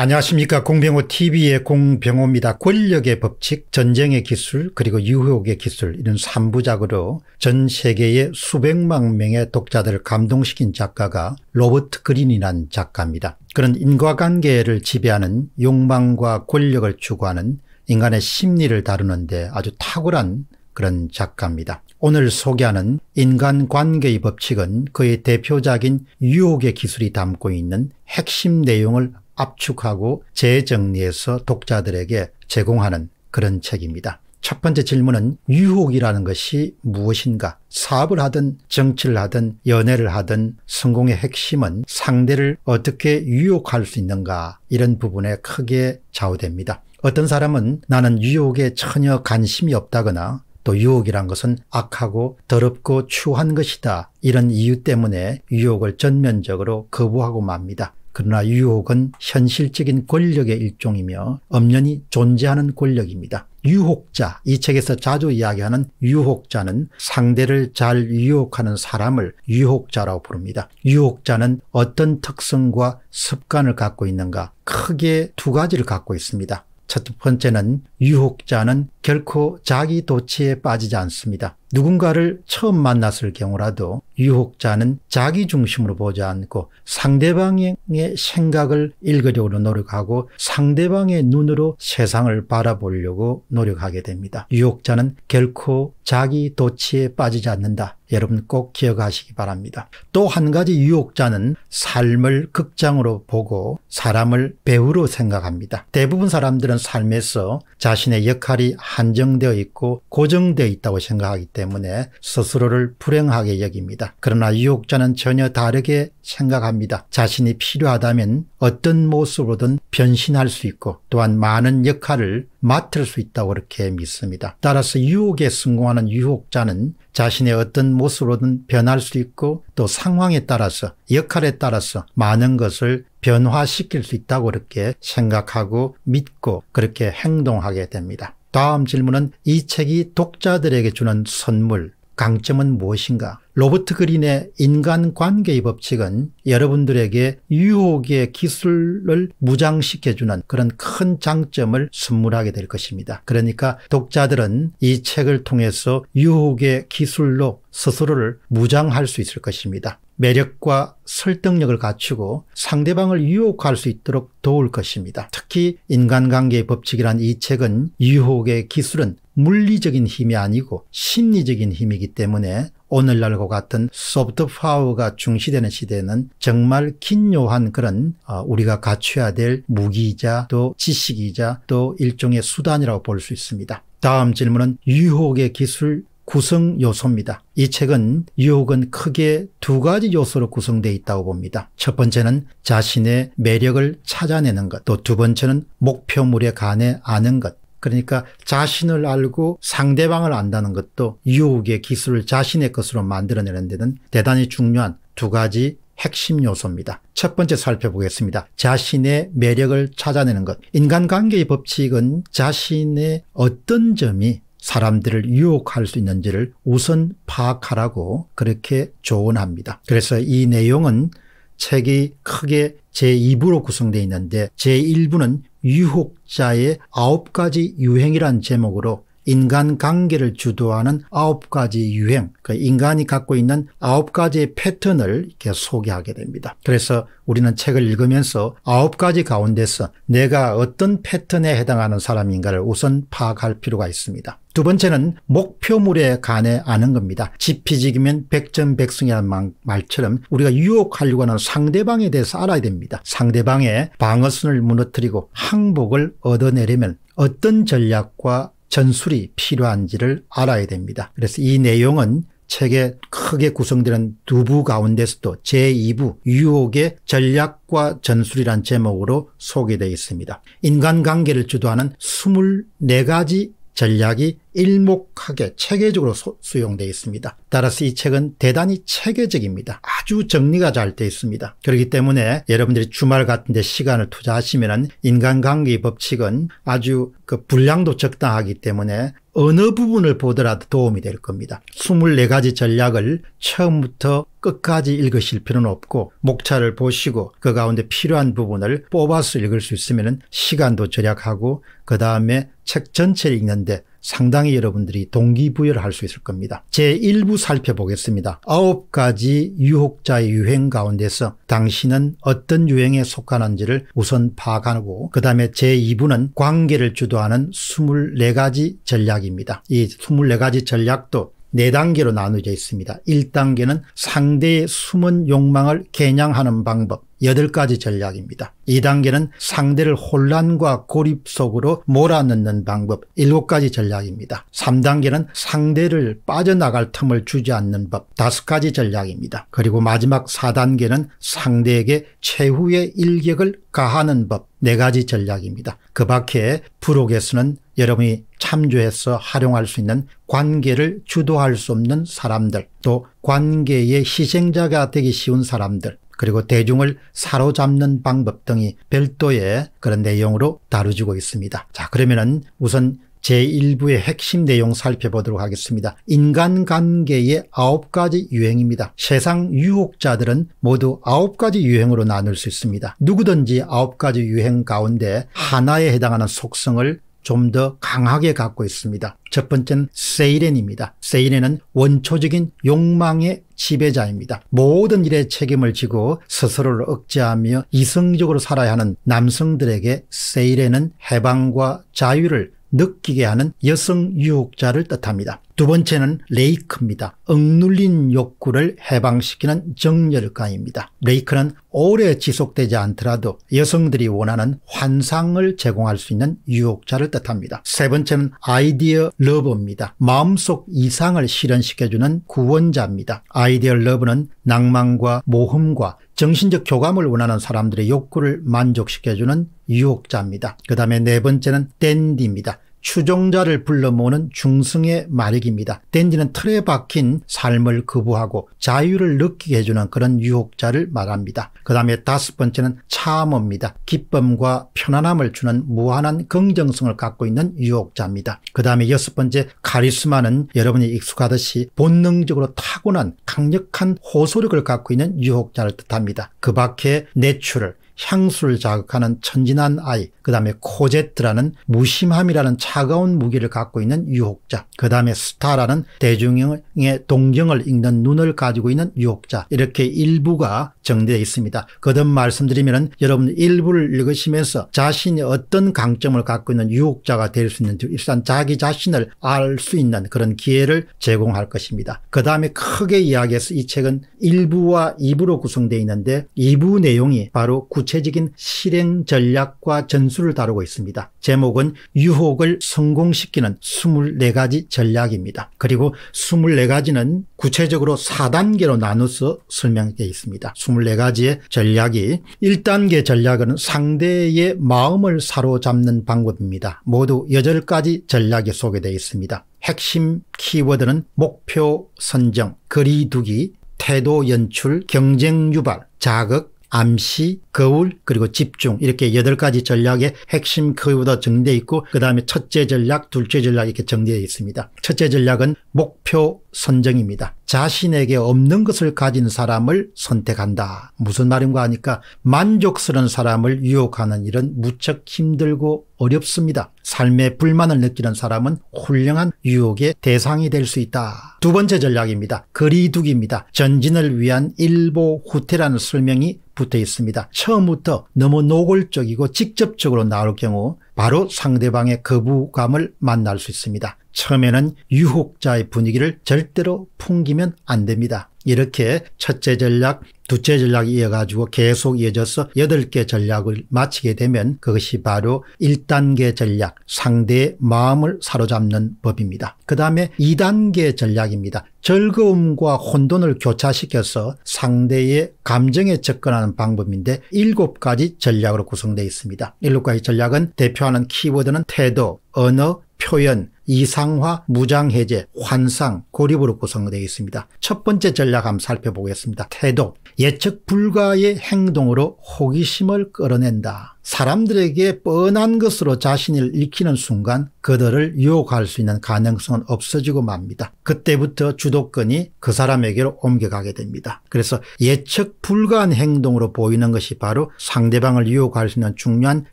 안녕하십니까 공병호 tv의 공병호입니다. 권력의 법칙 전쟁의 기술 그리고 유혹의 기술 이런 3부작으로 전 세계의 수백만 명의 독자들을 감동시킨 작가가 로버트 그린이란 작가입니다. 그런 인과관계를 지배하는 욕망과 권력을 추구하는 인간의 심리를 다루는데 아주 탁월한 그런 작가입니다. 오늘 소개하는 인간관계의 법칙은 그의 대표작인 유혹의 기술이 담고 있는 핵심 내용을 압축하고 재정리해서 독자들에게 제공하는 그런 책입니다. 첫 번째 질문은 유혹이라는 것이 무엇인가? 사업을 하든 정치를 하든 연애를 하든 성공의 핵심은 상대를 어떻게 유혹할 수 있는가 이런 부분에 크게 좌우됩니다. 어떤 사람은 나는 유혹에 전혀 관심이 없다거나 또 유혹이란 것은 악하고 더럽고 추한 것이다. 이런 이유 때문에 유혹을 전면적으로 거부하고 맙니다. 그러나 유혹은 현실적인 권력의 일종이며 엄연히 존재하는 권력입니다. 유혹자, 이 책에서 자주 이야기하는 유혹자는 상대를 잘 유혹하는 사람을 유혹자라고 부릅니다. 유혹자는 어떤 특성과 습관을 갖고 있는가 크게 두 가지를 갖고 있습니다. 첫 번째는 유혹자는 결코 자기 도치에 빠지지 않습니다. 누군가를 처음 만났을 경우라도 유혹자는 자기 중심으로 보지 않고 상대방의 생각을 읽으려고 노력하고 상대방의 눈으로 세상을 바라보려고 노력하게 됩니다. 유혹자는 결코 자기 도치에 빠지지 않는다. 여러분 꼭 기억하시기 바랍니다. 또 한 가지 유혹자는 삶을 극장으로 보고 사람을 배우로 생각합니다. 대부분 사람들은 삶에서 자신의 역할이 한정되어 있고 고정되어 있다고 생각하기 때문에 때문에 스스로를 불행하게 여깁니다. 그러나 유혹자는 전혀 다르게 생각합니다. 자신이 필요하다면 어떤 모습으로든 변신할 수 있고 또한 많은 역할을 맡을 수 있다고 그렇게 믿습니다. 따라서 유혹에 성공하는 유혹자는 자신의 어떤 모습으로든 변할 수 있고 또 상황에 따라서 역할에 따라서 많은 것을 변화시킬 수 있다고 그렇게 생각하고 믿고 그렇게 행동하게 됩니다. 다음 질문은 이 책이 독자들에게 주는 선물, 강점은 무엇인가? 로버트 그린의 인간관계의 법칙은 여러분들에게 유혹의 기술을 무장시켜주는 그런 큰 장점을 선물하게 될 것입니다. 그러니까 독자들은 이 책을 통해서 유혹의 기술로 스스로를 무장할 수 있을 것입니다. 매력과 설득력을 갖추고 상대방을 유혹할 수 있도록 도울 것입니다. 특히 인간관계의 법칙이란 이 책은 유혹의 기술은 물리적인 힘이 아니고 심리적인 힘이기 때문에 오늘날과 같은 소프트 파워가 중시되는 시대에는 정말 긴요한 그런 어, 우리가 갖춰야 될 무기이자 또 지식이자 또 일종의 수단이라고 볼 수 있습니다. 다음 질문은 유혹의 기술 구성 요소입니다. 이 책은 유혹은 크게 두 가지 요소로 구성되어 있다고 봅니다. 첫 번째는 자신의 매력을 찾아내는 것, 또 두 번째는 목표물에 관해 아는 것, 그러니까 자신을 알고 상대방을 안다는 것도 유혹의 기술을 자신의 것으로 만들어내는 데는 대단히 중요한 두 가지 핵심 요소입니다. 첫 번째 살펴보겠습니다. 자신의 매력을 찾아내는 것. 인간관계의 법칙은 자신의 어떤 점이 사람들을 유혹할 수 있는지를 우선 파악하라고 그렇게 조언합니다. 그래서 이 내용은 책이 크게 제2부로 구성되어 있는데 제1부는 유혹자의 아 가지 유행이란 제목으로 인간 관계를 주도하는 아홉 가지 유행, 그 인간이 갖고 있는 아홉 가지의 패턴을 이렇게 소개하게 됩니다. 그래서 우리는 책을 읽으면서 아홉 가지 가운데서 내가 어떤 패턴에 해당하는 사람인가를 우선 파악할 필요가 있습니다. 두 번째는 목표물에 관해 아는 겁니다. 지피지기면 백전백승이라는 말처럼 우리가 유혹하려고 하는 상대방에 대해서 알아야 됩니다. 상대방의 방어선을 무너뜨리고 항복을 얻어내려면 어떤 전략과 전술이 필요한지를 알아야 됩니다. 그래서 이 내용은 책에 크게 구성되는 두부 가운데서도 제2부 유혹의 전략과 전술이란 제목으로 소개되어 있습니다. 인간관계를 주도하는 24가지 전략이 일목하게 체계적으로 수용되어 있습니다. 따라서 이 책은 대단히 체계적입니다. 아주 정리가 잘 되어 있습니다. 그렇기 때문에 여러분들이 주말 같은 데 시간을 투자하시면 인간관계 법칙은 아주 그 분량도 적당하기 때문에 어느 부분을 보더라도 도움이 될 겁니다. 24가지 전략을 처음부터 끝까지 읽으실 필요는 없고 목차를 보시고 그 가운데 필요한 부분을 뽑아서 읽을 수 있으면 시간도 절약하고 그 다음에 책 전체를 읽는데 상당히 여러분들이 동기부여를 할 수 있을 겁니다. 제1부 살펴보겠습니다. 아홉 가지 유혹자의 유행 가운데서 당신은 어떤 유행에 속하는지를 우선 파악하고 그 다음에 제2부는 관계를 주도하는 24가지 전략입니다. 이 24가지 전략도 4단계로 나누어져 있습니다. 1단계는 상대의 숨은 욕망을 개량하는 방법 여덟 가지 전략입니다. 2단계는 상대를 혼란과 고립 속으로 몰아넣는 방법 7 가지 전략입니다. 3단계는 상대를 빠져나갈 틈을 주지 않는 법5 가지 전략입니다. 그리고 마지막 4단계는 상대에게 최후의 일격을 가하는 법4 가지 전략입니다. 그 밖에 부록에서는 여러분이 참조해서 활용할 수 있는 관계를 주도할 수 없는 사람들 또 관계의 희생자가 되기 쉬운 사람들 그리고 대중을 사로잡는 방법 등이 별도의 그런 내용으로 다루지고 있습니다. 자 그러면은 우선 제1부의 핵심 내용 살펴보도록 하겠습니다. 인간관계의 아홉 가지 유행입니다. 세상 유혹자들은 모두 아홉 가지 유행으로 나눌 수 있습니다. 누구든지 아홉 가지 유행 가운데 하나에 해당하는 속성을 좀더 강하게 갖고 있습니다. 첫 번째는 세이렌입니다. 세이렌은 원초적인 욕망의 지배자입니다. 모든 일에 책임을 지고 스스로를 억제하며 이성적으로 살아야 하는 남성들에게 세이렌은 해방과 자유를 느끼게 하는 여성 유혹자를 뜻합니다. 두 번째는 레이크입니다. 억눌린 욕구를 해방시키는 정열가입니다. 레이크는 오래 지속되지 않더라도 여성들이 원하는 환상을 제공할 수 있는 유혹자를 뜻합니다. 세 번째는 아이디어 러브입니다. 마음속 이상을 실현시켜주는 구원자입니다. 아이디어 러브는 낭만과 모험과 정신적 교감을 원하는 사람들의 욕구를 만족시켜주는 유혹자입니다. 그 다음에 네 번째는 댄디입니다. 추종자를 불러 모는 으 중승의 말익입니다. 댄디는 틀에 박힌 삶을 거부하고 자유를 느끼게 해주는 그런 유혹자를 말합니다. 그 다음에 다섯 번째는 참어입니다. 기쁨과 편안함을 주는 무한한 긍정성을 갖고 있는 유혹자입니다. 그 다음에 여섯 번째 카리스마는 여러분이 익숙하듯이 본능적으로 타고난 강력한 호소력을 갖고 있는 유혹자를 뜻합니다. 그 밖에 내추럴 향수를 자극하는 천진한 아이, 그 다음에 코제트라는 무심함이라는 차가운 무기를 갖고 있는 유혹자, 그 다음에 스타라는 대중의 동정을 읽는 눈을 가지고 있는 유혹자 이렇게 일부가 정리되어 있습니다. 거듭 말씀드리면 여러분 일부를 읽으시면서 자신이 어떤 강점을 갖고 있는 유혹자가 될 수 있는지 일단 자기 자신을 알 수 있는 그런 기회를 제공할 것입니다. 그 다음에 크게 이야기해서 이 책은 1부와 2부로 구성되어 있는데 2부 내용이 바로 구 구체적인 실행 전략과 전술을 다루고 있습니다. 제목은 유혹을 성공시키는 24가지 전략입니다. 그리고 24가지는 구체적으로 4단계로 나눠서 설명되어 있습니다. 24가지의 전략이 1단계 전략은 상대의 마음을 사로잡는 방법입니다. 모두 8가지 전략이 소개되어 있습니다. 핵심 키워드는 목표 선정, 거리두기, 태도 연출, 경쟁 유발, 자극, 암시, 거울, 그리고 집중 이렇게 여덟 가지 전략의 핵심 키워드 정리되어 있고 그 다음에 첫째 전략, 둘째 전략 이렇게 정리되어 있습니다. 첫째 전략은 목표 선정입니다. 자신에게 없는 것을 가진 사람을 선택한다. 무슨 말인가 하니까 만족스러운 사람을 유혹하는 일은 무척 힘들고 어렵습니다. 삶의 불만을 느끼는 사람은 훌륭한 유혹의 대상이 될 수 있다. 두 번째 전략입니다. 거리두기입니다. 전진을 위한 일보 후퇴라는 설명이 붙어 있습니다. 처음부터 너무 노골적이고 직접적으로 나올 경우 바로 상대방의 거부감을 만날 수 있습니다. 처음에는 유혹자의 분위기를 절대로 풍기면 안 됩니다. 이렇게 첫째 전략, 두째 전략이 이어가지고 계속 이어져서 여덟 개 전략을 마치게 되면 그것이 바로 1단계 전략, 상대의 마음을 사로잡는 법입니다. 그 다음에 2단계 전략입니다. 즐거움과 혼돈을 교차시켜서 상대의 감정에 접근하는 방법인데 7가지 전략으로 구성되어 있습니다. 7가지 전략은 대표하는 키워드는 태도, 언어, 표현, 이상화, 무장해제, 환상, 고립으로 구성되어 있습니다. 첫 번째 전략 함 살펴보겠습니다. 태도, 예측 불가의 행동으로 호기심을 끌어낸다. 사람들에게 뻔한 것으로 자신을 읽히는 순간 그들을 유혹할 수 있는 가능성은 없어지고 맙니다. 그때부터 주도권이 그 사람에게로 옮겨가게 됩니다. 그래서 예측 불가한 행동으로 보이는 것이 바로 상대방을 유혹할 수 있는 중요한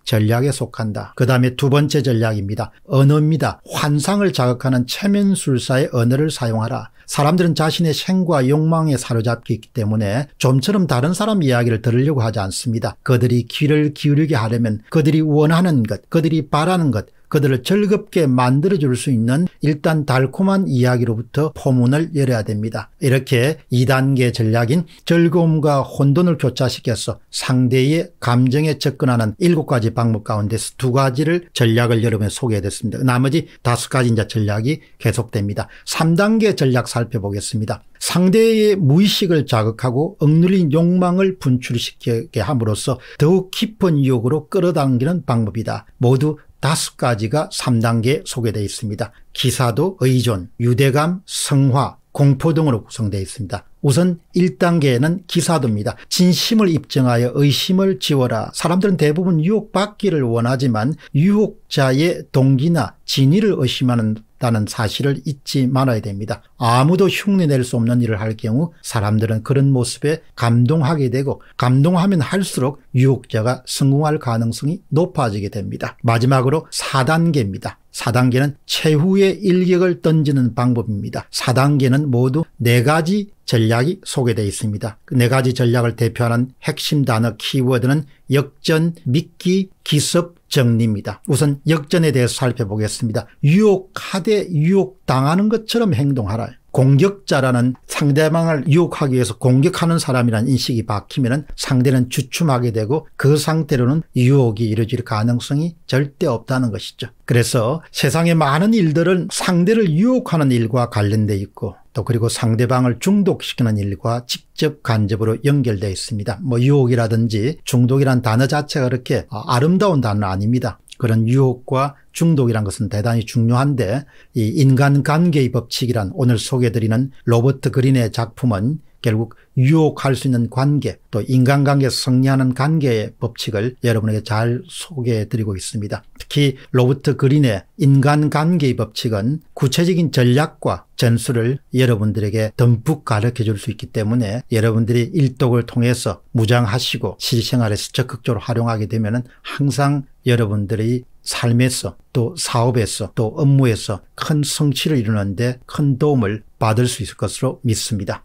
전략에 속한다. 그 다음에 두 번째 전략입니다. 언어입니다. 환상을 자극하는 체면술사의 언어를 사용하라. 사람들은 자신의 생과 욕망에 사로잡히기 때문에 좀처럼 다른 사람 이야기를 들으려고 하지 않습니다. 그들이 귀를 기울이게 하 바르면 그들이 원하는 것, 그들이 바라는 것, 그들을 즐겁게 만들어줄 수 있는 일단 달콤한 이야기로부터 포문을 열어야 됩니다. 이렇게 2단계 전략인 즐거움과 혼돈을 교차시켜서 상대의 감정에 접근하는 7가지 방법 가운데서 2가지를 전략을 여러분에 소개해드렸습니다. 나머지 5가지 이제 전략이 계속됩니다. 3단계 전략 살펴보겠습니다. 상대의 무의식을 자극하고 억눌린 욕망을 분출시키게 함으로써 더욱 깊은 유혹으로 끌어당기는 방법이다. 모두 다섯 가지가 3단계 소개되어 있습니다. 기사도 의존, 유대감, 성화, 공포 등으로 구성되어 있습니다. 우선 1단계에는 기사도입니다. 진심을 입증하여 의심을 지워라. 사람들은 대부분 유혹받기를 원하지만 유혹자의 동기나 진위를 의심하는 있다는 사실을 잊지 말아야 됩니다. 아무도 흉내낼 수 없는 일을 할 경우 사람들은 그런 모습에 감동하게 되고 감동하면 할수록 유혹자가 성공할 가능성이 높아지게 됩니다. 마지막으로 4단계입니다. 4단계는 최후의 일격을 던지는 방법입니다. 4단계는 모두 4가지 전략이 소개되어 있습니다. 그 4가지 전략을 대표하는 핵심 단어 키워드는 역전, 미끼, 기습, 정리입니다. 우선 역전에 대해서 살펴보겠습니다. 유혹하되 유혹당하는 것처럼 행동하라. 공격자라는 상대방을 유혹하기 위해서 공격하는 사람이라는 인식이 박히면 은 상대는 주춤하게 되고 그 상태로는 유혹이 이루어질 가능성이 절대 없다는 것이죠. 그래서 세상의 많은 일들은 상대를 유혹하는 일과 관련돼 있고 또 그리고 상대방을 중독시키는 일과 직접 간접으로 연결되어 있습니다. 뭐 유혹이라든지 중독이란 단어 자체가 그렇게 아름다운 단어 아닙니다. 그런 유혹과 중독이란 것은 대단히 중요한데 이 인간관계의 법칙이란 오늘 소개드리는 해 로버트 그린의 작품은 결국 유혹할 수 있는 관계 또인간관계에 승리하는 관계의 법칙을 여러분에게 잘 소개해 드리고 있습니다. 특히 로버트 그린의 인간관계의 법칙은 구체적인 전략과 전술을 여러분들에게 듬뿍 가르쳐 줄 수 있기 때문에 여러분들이 일독을 통해서 무장하시고 실생활에서 적극적으로 활용하게 되면 항상 여러분들의 삶에서 또 사업에서 또 업무에서 큰 성취를 이루는데 큰 도움을 받을 수 있을 것으로 믿습니다.